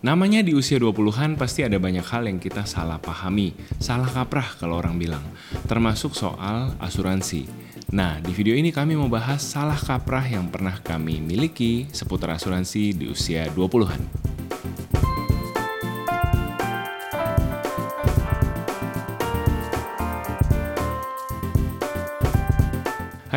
Namanya di usia 20-an pasti ada banyak hal yang kita salah pahami, salah kaprah kalau orang bilang, termasuk soal asuransi. Nah, di video ini kami mau bahas salah kaprah yang pernah kami miliki seputar asuransi di usia 20-an.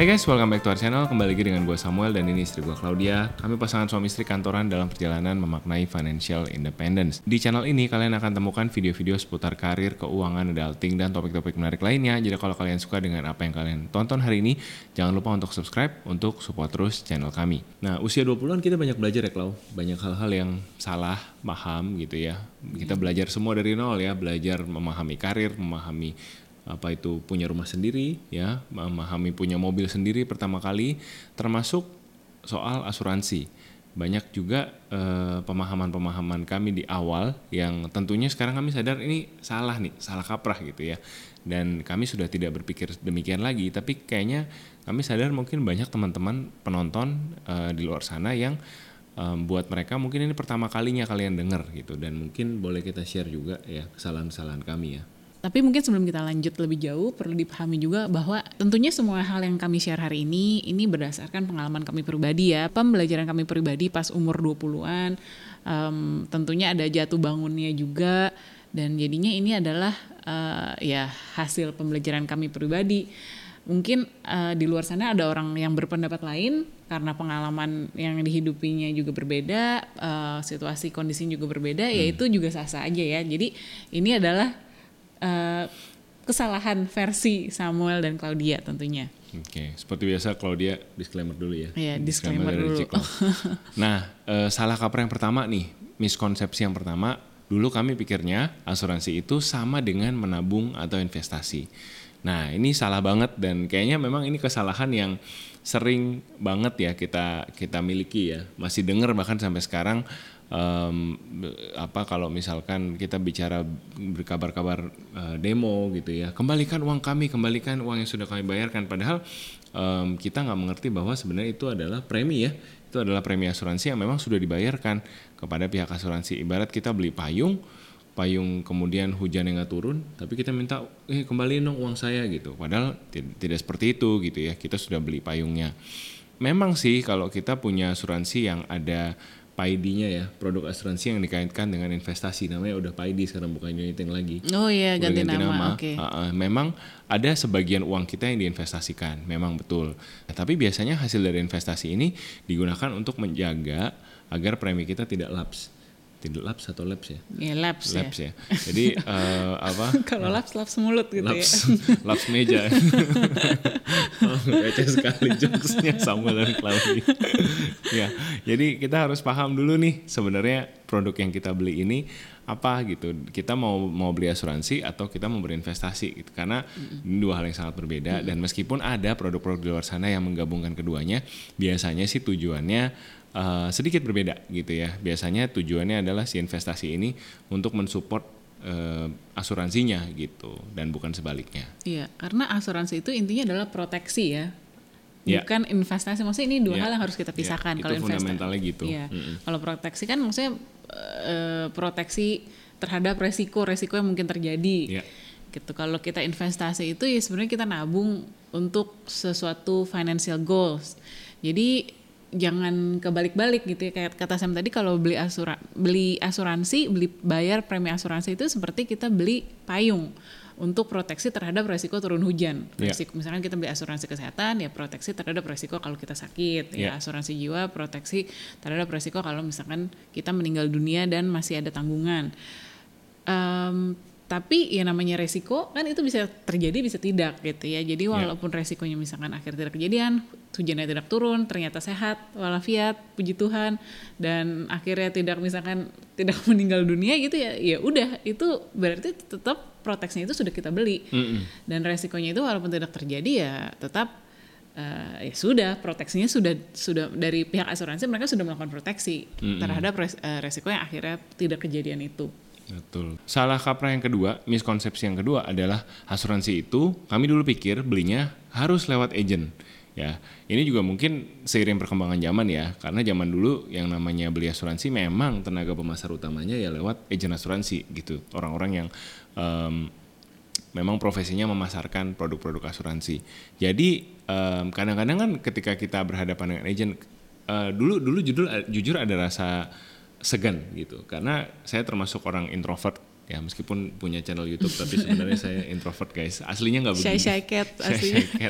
Hai guys, welcome back to our channel. Kembali lagi dengan gue Samuel dan ini istri gue Claudia. Kami pasangan suami istri kantoran dalam perjalanan memaknai financial independence. Di channel ini kalian akan temukan video-video seputar karir, keuangan, adulting, dan topik-topik menarik lainnya. Jadi kalau kalian suka dengan apa yang kalian tonton hari ini, jangan lupa untuk subscribe untuk support terus channel kami. Nah, usia 20-an kita banyak belajar ya, Clau. Banyak hal-hal yang salah, paham gitu ya. Kita belajar semua dari nol ya. Belajar memahami karir, memahami apa itu punya rumah sendiri ya memahami punya mobil sendiri pertama kali termasuk soal asuransi banyak juga eh, pemahaman-pemahaman eh, kami di awal yang tentunya sekarang kami sadar ini salah nih salah kaprah gitu ya dan kami sudah tidak berpikir demikian lagi tapi kayaknya kami sadar mungkin banyak teman-teman penonton eh, di luar sana yang eh, buat mereka mungkin ini pertama kalinya kalian dengar gitu dan mungkin boleh kita share juga ya kesalahan-kesalahan kami ya tapi mungkin sebelum kita lanjut lebih jauh perlu dipahami juga bahwa tentunya semua hal yang kami share hari ini ini berdasarkan pengalaman kami pribadi ya, pembelajaran kami pribadi pas umur 20-an. Um, tentunya ada jatuh bangunnya juga dan jadinya ini adalah uh, ya hasil pembelajaran kami pribadi. Mungkin uh, di luar sana ada orang yang berpendapat lain karena pengalaman yang dihidupinya juga berbeda, uh, situasi kondisi juga berbeda, hmm. ya itu juga sah-sah aja ya. Jadi ini adalah Eh, kesalahan versi Samuel dan Claudia tentunya. Oke, okay. seperti biasa Claudia disclaimer dulu ya. Iya, disclaimer, disclaimer dulu. nah, e, salah kaprah yang pertama nih, miskonsepsi yang pertama, dulu kami pikirnya asuransi itu sama dengan menabung atau investasi. Nah, ini salah banget dan kayaknya memang ini kesalahan yang sering banget ya kita kita miliki ya. Masih dengar bahkan sampai sekarang um, apa kalau misalkan kita bicara berkabar-kabar uh, demo gitu ya kembalikan uang kami kembalikan uang yang sudah kami bayarkan padahal um, kita nggak mengerti bahwa sebenarnya itu adalah premi ya itu adalah premi asuransi yang memang sudah dibayarkan kepada pihak asuransi ibarat kita beli payung payung kemudian hujan yang nggak turun tapi kita minta eh kembaliin dong uang saya gitu padahal tidak seperti itu gitu ya kita sudah beli payungnya memang sih kalau kita punya asuransi yang ada PID-nya ya, produk asuransi yang dikaitkan dengan investasi namanya udah PID sekarang bukan Uniting lagi. Oh iya, ganti, ganti nama. nama. Okay. Uh, uh, memang ada sebagian uang kita yang diinvestasikan, memang betul. Nah, tapi biasanya hasil dari investasi ini digunakan untuk menjaga agar premi kita tidak laps tidak labs atau labs ya? Iya labs, labs ya. ya. Jadi uh, apa? Kalau eh, labs labs mulut gitu labs, ya. labs meja. oh, sekali jokesnya sama dan Claudia. ya, jadi kita harus paham dulu nih sebenarnya produk yang kita beli ini apa gitu kita mau mau beli asuransi atau kita mau berinvestasi gitu karena mm-hmm. dua hal yang sangat berbeda mm-hmm. dan meskipun ada produk-produk di luar sana yang menggabungkan keduanya biasanya sih tujuannya Eh, sedikit berbeda gitu ya. Biasanya tujuannya adalah si investasi ini untuk mensupport uh, asuransinya gitu dan bukan sebaliknya. Iya, karena asuransi itu intinya adalah proteksi ya. Yeah. Bukan investasi, maksudnya ini dua yeah. hal yang harus kita iya, pisahkan yeah. kalau investasi. fundamentalnya gitu. Yeah. Mm -hmm. Kalau proteksi kan maksudnya uh, proteksi terhadap resiko-resiko yang mungkin terjadi. Yeah gitu. Kalau kita investasi itu ya sebenarnya kita nabung untuk sesuatu financial goals. Jadi jangan kebalik-balik gitu ya kayak kata Sam tadi kalau beli asura beli asuransi beli bayar premi asuransi itu seperti kita beli payung untuk proteksi terhadap resiko turun hujan. Iya. Resiko, yeah. Misalkan kita beli asuransi kesehatan, ya proteksi terhadap resiko kalau kita sakit. Yeah. Ya iya. asuransi jiwa, proteksi terhadap resiko kalau misalkan kita meninggal dunia dan masih ada tanggungan. Um, tapi ya namanya resiko kan itu bisa terjadi bisa tidak gitu ya jadi iya. walaupun yeah. resikonya misalkan akhir tidak kejadian hujannya tidak turun ternyata sehat walafiat puji Tuhan dan akhirnya tidak misalkan tidak meninggal dunia gitu ya ya udah itu berarti tetap proteksinya itu sudah kita beli mm -hmm. dan resikonya itu walaupun tidak terjadi ya tetap uh, ya sudah proteksinya sudah sudah dari pihak asuransi mereka sudah melakukan proteksi mm -hmm. terhadap res, uh, resiko yang akhirnya tidak kejadian itu Betul. Salah kaprah yang kedua, miskonsepsi yang kedua adalah asuransi itu kami dulu pikir belinya harus lewat agent. Ya, ini juga mungkin seiring perkembangan zaman ya, karena zaman dulu yang namanya beli asuransi memang tenaga pemasar utamanya ya lewat agent asuransi gitu, orang-orang yang um, memang profesinya memasarkan produk-produk asuransi. Jadi um, kadang-kadang kan ketika kita berhadapan dengan agent, uh, dulu dulu judul jujur ada rasa segan gitu karena saya termasuk orang introvert ya meskipun punya channel YouTube tapi sebenarnya saya introvert guys aslinya nggak begitu shy shy cat aslinya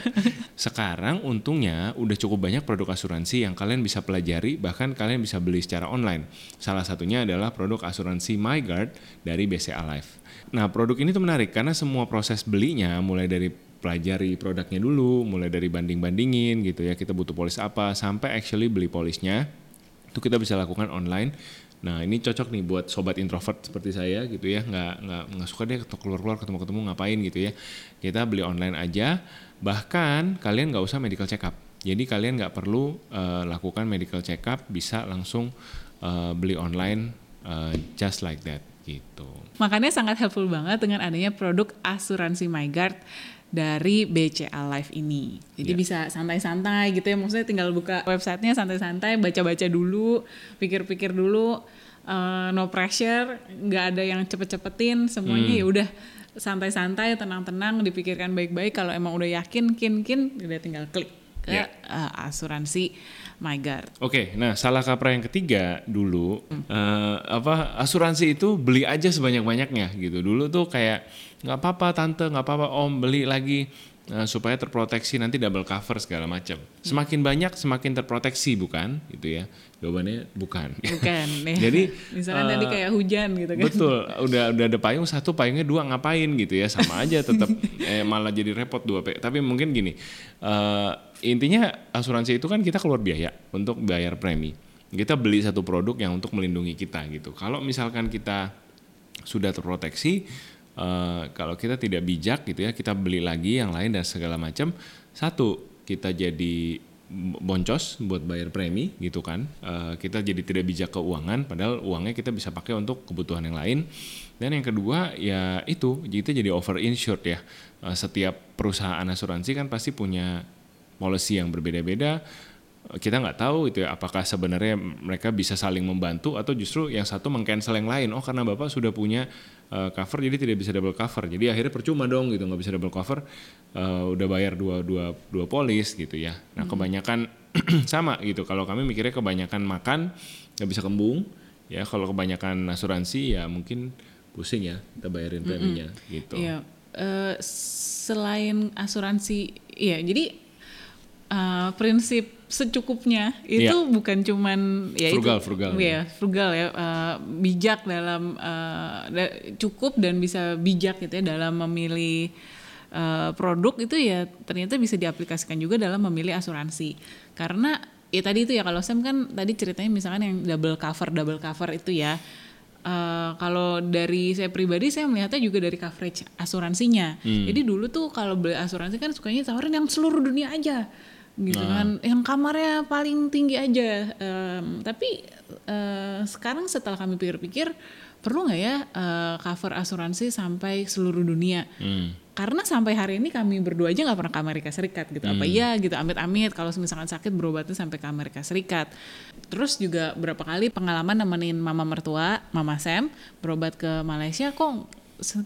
sekarang untungnya udah cukup banyak produk asuransi yang kalian bisa pelajari bahkan kalian bisa beli secara online salah satunya adalah produk asuransi MyGuard dari BCA Life nah produk ini tuh menarik karena semua proses belinya mulai dari pelajari produknya dulu mulai dari banding bandingin gitu ya kita butuh polis apa sampai actually beli polisnya itu kita bisa lakukan online Nah ini cocok nih buat sobat introvert seperti saya gitu ya, nggak nggak nggak suka deh keluar-keluar ketemu-ketemu ngapain gitu ya. Kita beli online aja, bahkan kalian nggak usah medical check up. Jadi kalian nggak perlu uh, lakukan medical check up, bisa langsung uh, beli online uh, just like that gitu. Makanya sangat helpful banget dengan adanya produk asuransi MyGuard dari BCA Live ini. Jadi yeah. bisa santai-santai gitu ya, maksudnya tinggal buka websitenya santai-santai, baca-baca dulu, pikir-pikir dulu, uh, no pressure, nggak ada yang cepet-cepetin, semuanya hmm. ya udah santai-santai, tenang-tenang, dipikirkan baik-baik. Kalau emang udah yakin, kin-kin, udah tinggal klik ke yeah. Ya. uh, asuransi MyGuard. Oke, okay, nah salah kaprah yang ketiga dulu mm. uh, apa asuransi itu beli aja sebanyak-banyaknya gitu. Dulu tuh kayak nggak apa-apa tante, nggak apa-apa om beli lagi Eh, supaya terproteksi nanti double cover segala macam. Semakin hmm. banyak semakin terproteksi bukan? Gitu ya. Jawabannya bukan. Bukan. Iya. Jadi misalnya uh, tadi eh, kayak hujan gitu kan. Betul. Udah udah ada payung satu, payungnya dua ngapain gitu ya. Sama aja tetap eh, malah jadi repot dua. Tapi mungkin gini. Uh, intinya asuransi itu kan kita keluar biaya untuk bayar premi. Kita beli satu produk yang untuk melindungi kita gitu. Kalau misalkan kita sudah terproteksi, uh, kalau kita tidak bijak gitu ya kita beli lagi yang lain dan segala macam satu kita jadi boncos buat bayar premi gitu kan uh, kita jadi tidak bijak keuangan padahal uangnya kita bisa pakai untuk kebutuhan yang lain dan yang kedua ya itu kita jadi over insured ya uh, setiap perusahaan asuransi kan pasti punya policy yang berbeda-beda kita nggak tahu itu ya, apakah sebenarnya mereka bisa saling membantu atau justru yang satu mengcancel yang lain oh karena bapak sudah punya uh, cover jadi tidak bisa double cover jadi akhirnya percuma dong gitu nggak bisa double cover uh, udah bayar dua dua dua polis gitu ya nah hmm. kebanyakan sama gitu kalau kami mikirnya kebanyakan makan nggak bisa kembung ya kalau kebanyakan asuransi ya mungkin pusing ya kita bayarin preminya -hmm. gitu ya. Uh, selain asuransi ya jadi uh, prinsip secukupnya itu yeah. bukan cuman ya frugal, itu frugal ya frugal ya uh, bijak dalam uh, cukup dan bisa bijak gitu ya dalam memilih uh, produk itu ya ternyata bisa diaplikasikan juga dalam memilih asuransi karena ya tadi itu ya kalau Sam kan tadi ceritanya misalkan yang double cover double cover itu ya Uh, kalau dari saya pribadi saya melihatnya juga dari coverage asuransinya. Hmm. Jadi dulu tuh kalau beli asuransi kan sukanya tawarin yang seluruh dunia aja gitu nah. kan yang kamarnya paling tinggi aja um, tapi uh, sekarang setelah kami pikir-pikir perlu nggak ya uh, cover asuransi sampai seluruh dunia hmm. karena sampai hari ini kami berdua aja nggak pernah ke Amerika Serikat gitu hmm. apa iya gitu amit-amit kalau misalkan sakit berobatnya sampai ke Amerika Serikat terus juga berapa kali pengalaman nemenin mama mertua mama Sam berobat ke Malaysia kok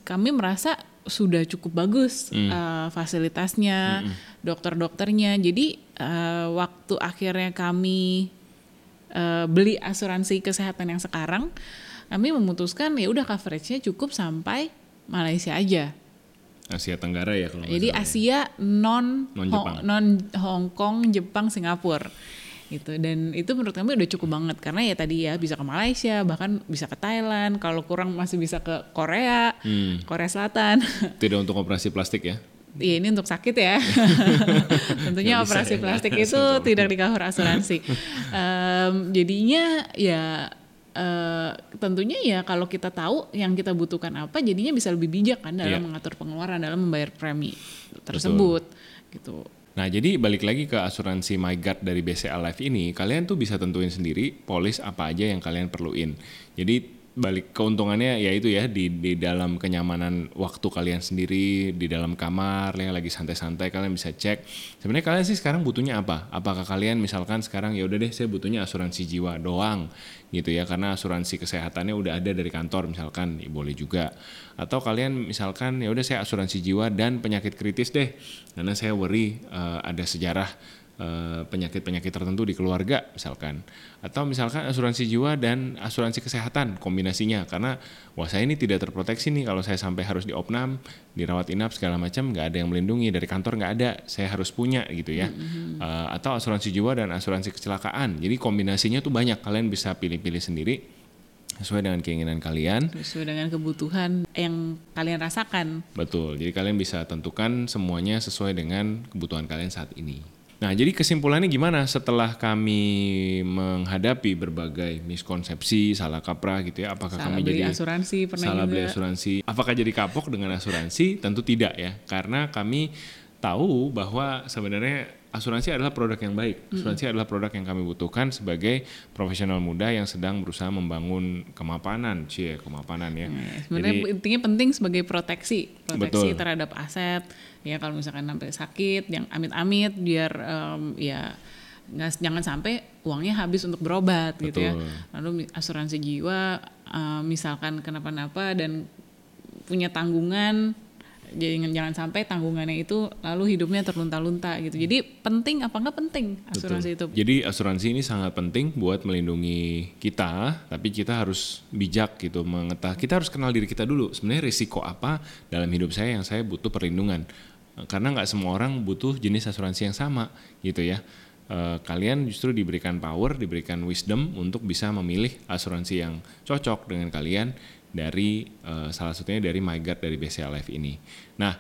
kami merasa sudah cukup bagus mm. uh, fasilitasnya, mm dokter-dokternya. Jadi uh, waktu akhirnya kami uh, beli asuransi kesehatan yang sekarang, kami memutuskan ya udah coveragenya cukup sampai Malaysia aja. Asia Tenggara ya kalau. Jadi ya. Asia non non Hong, non Hong Kong, Jepang, Singapura gitu dan itu menurut kami udah cukup banget karena ya tadi ya bisa ke Malaysia bahkan bisa ke Thailand kalau kurang masih bisa ke Korea hmm. Korea Selatan tidak untuk operasi plastik ya Iya ini untuk sakit ya. Tentunya bisa, operasi ya, plastik itu tidak di asuransi. um, jadinya ya Uh, tentunya ya kalau kita tahu yang kita butuhkan apa jadinya bisa lebih bijak kan dalam yeah. mengatur pengeluaran dalam membayar premi tersebut Betul. gitu Nah, jadi balik lagi ke asuransi MyGuard dari BCA Life ini, kalian tuh bisa tentuin sendiri polis apa aja yang kalian perluin. Jadi balik keuntungannya ya itu ya di di dalam kenyamanan waktu kalian sendiri di dalam kamar yang lagi santai-santai kalian bisa cek sebenarnya kalian sih sekarang butuhnya apa apakah kalian misalkan sekarang ya udah deh saya butuhnya asuransi jiwa doang gitu ya karena asuransi kesehatannya udah ada dari kantor misalkan ya boleh juga atau kalian misalkan ya udah saya asuransi jiwa dan penyakit kritis deh karena saya worry uh, ada sejarah Eh, penyakit-penyakit tertentu di keluarga misalkan atau misalkan asuransi jiwa dan asuransi kesehatan kombinasinya karena wah saya ini tidak terproteksi nih kalau saya sampai harus diopnam dirawat inap segala macam nggak ada yang melindungi dari kantor nggak ada saya harus punya gitu ya mm-hmm. uh, atau asuransi jiwa dan asuransi kecelakaan jadi kombinasinya tuh banyak kalian bisa pilih-pilih sendiri sesuai dengan keinginan kalian sesuai dengan kebutuhan yang kalian rasakan betul jadi kalian bisa tentukan semuanya sesuai dengan kebutuhan kalian saat ini Nah, jadi kesimpulannya gimana setelah kami menghadapi berbagai miskonsepsi, salah kaprah gitu ya? Apakah salah kami jadi asuransi salah beli asuransi? Apakah jadi kapok dengan asuransi? Tentu tidak ya, karena kami tahu bahwa sebenarnya asuransi adalah produk yang baik. Asuransi hmm adalah produk yang kami butuhkan sebagai profesional muda yang sedang berusaha membangun kemapanan, cie, kemapanan ya. Hmm, sebenarnya Jadi, intinya penting sebagai proteksi, proteksi betul. terhadap aset ya kalau misalkan sampai sakit yang amit-amit biar um, ya nggak jangan sampai uangnya habis untuk berobat Betul. gitu ya lalu asuransi jiwa um, misalkan kenapa-napa dan punya tanggungan jadi jangan sampai tanggungannya itu lalu hidupnya terlunta-lunta gitu. Hmm. Jadi penting apa nggak penting asuransi Betul. itu. Jadi asuransi ini sangat penting buat melindungi kita, tapi kita harus bijak gitu mengetahui. Kita harus kenal diri kita dulu. Sebenarnya risiko apa dalam hidup saya yang saya butuh perlindungan karena nggak semua orang butuh jenis asuransi yang sama gitu ya eh, kalian justru diberikan power diberikan wisdom untuk bisa memilih asuransi yang cocok dengan kalian dari eh, salah satunya dari MyGuard dari BCA Life ini nah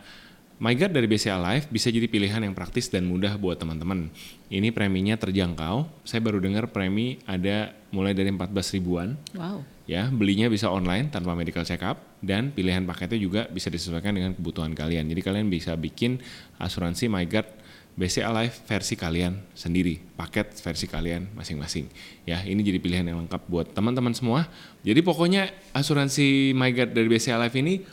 My dari BCA Life bisa jadi pilihan yang praktis dan mudah buat teman-teman. Ini preminya terjangkau. Saya baru dengar premi ada mulai dari 14 ribuan. Wow. Ya, belinya bisa online tanpa medical check up dan pilihan paketnya juga bisa disesuaikan dengan kebutuhan kalian. Jadi kalian bisa bikin asuransi My BCA Life versi kalian sendiri, paket versi kalian masing-masing. Ya, ini jadi pilihan yang lengkap buat teman-teman semua. Jadi pokoknya asuransi My dari BCA Life ini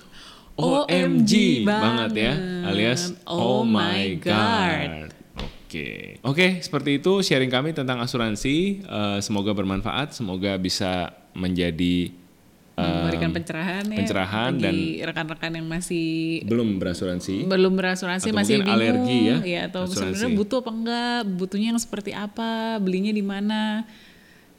OMG banget, ya alias Oh, oh my god. Oke, okay. oke okay, seperti itu sharing kami tentang asuransi. Uh, semoga bermanfaat, semoga bisa menjadi eh, memberikan pencerahan, ya pencerahan dan rekan-rekan yang masih belum berasuransi, belum berasuransi atau masih bingung, alergi ya, ya atau sebenarnya butuh apa enggak, butuhnya yang seperti apa, belinya di mana.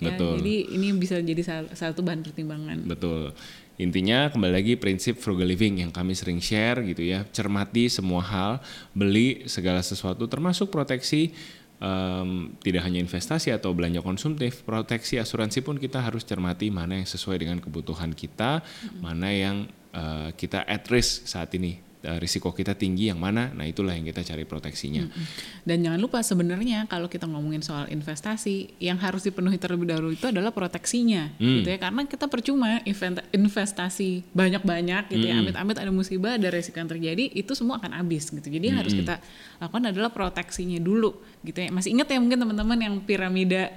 Ya, Betul. Jadi ini bisa jadi satu bahan pertimbangan. Betul. Intinya kembali lagi prinsip frugal living yang kami sering share gitu ya. Cermati semua hal, beli segala sesuatu termasuk proteksi um, tidak hanya investasi atau belanja konsumtif, proteksi asuransi pun kita harus cermati mana yang sesuai dengan kebutuhan kita, mm -hmm. mana yang uh, kita at risk saat ini Eh, risiko kita tinggi yang mana nah itulah yang kita cari proteksinya dan jangan lupa sebenarnya kalau kita ngomongin soal investasi yang harus dipenuhi terlebih dahulu itu adalah proteksinya hmm. gitu ya karena kita percuma investasi banyak-banyak gitu ya, hmm. ya amit-amit ada musibah ada risiko yang terjadi itu semua akan habis gitu jadi hmm. harus kita lakukan adalah proteksinya dulu gitu ya masih ingat ya mungkin teman-teman yang piramida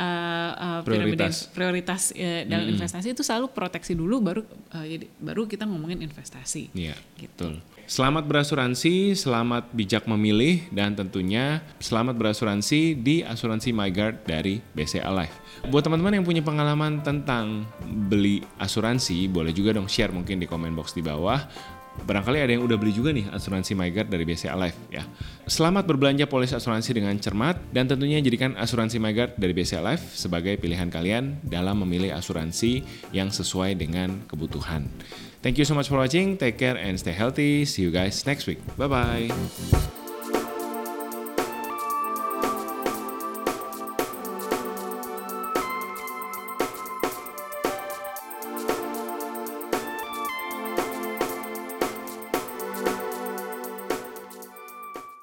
uh, uh, prioritas prioritas uh, dalam -hmm. investasi itu selalu proteksi dulu baru uh, jadi baru kita ngomongin investasi. Iya. Gitu. Selamat berasuransi, selamat bijak memilih dan tentunya selamat berasuransi di asuransi MyGuard dari BCA Life. Buat teman-teman yang punya pengalaman tentang beli asuransi, boleh juga dong share mungkin di comment box di bawah Barangkali ada yang udah beli juga nih asuransi MyGuard dari BCA Life ya. Selamat berbelanja polis asuransi dengan cermat dan tentunya jadikan asuransi MyGuard dari BCA Life sebagai pilihan kalian dalam memilih asuransi yang sesuai dengan kebutuhan. Thank you so much for watching. Take care and stay healthy. See you guys next week. Bye bye.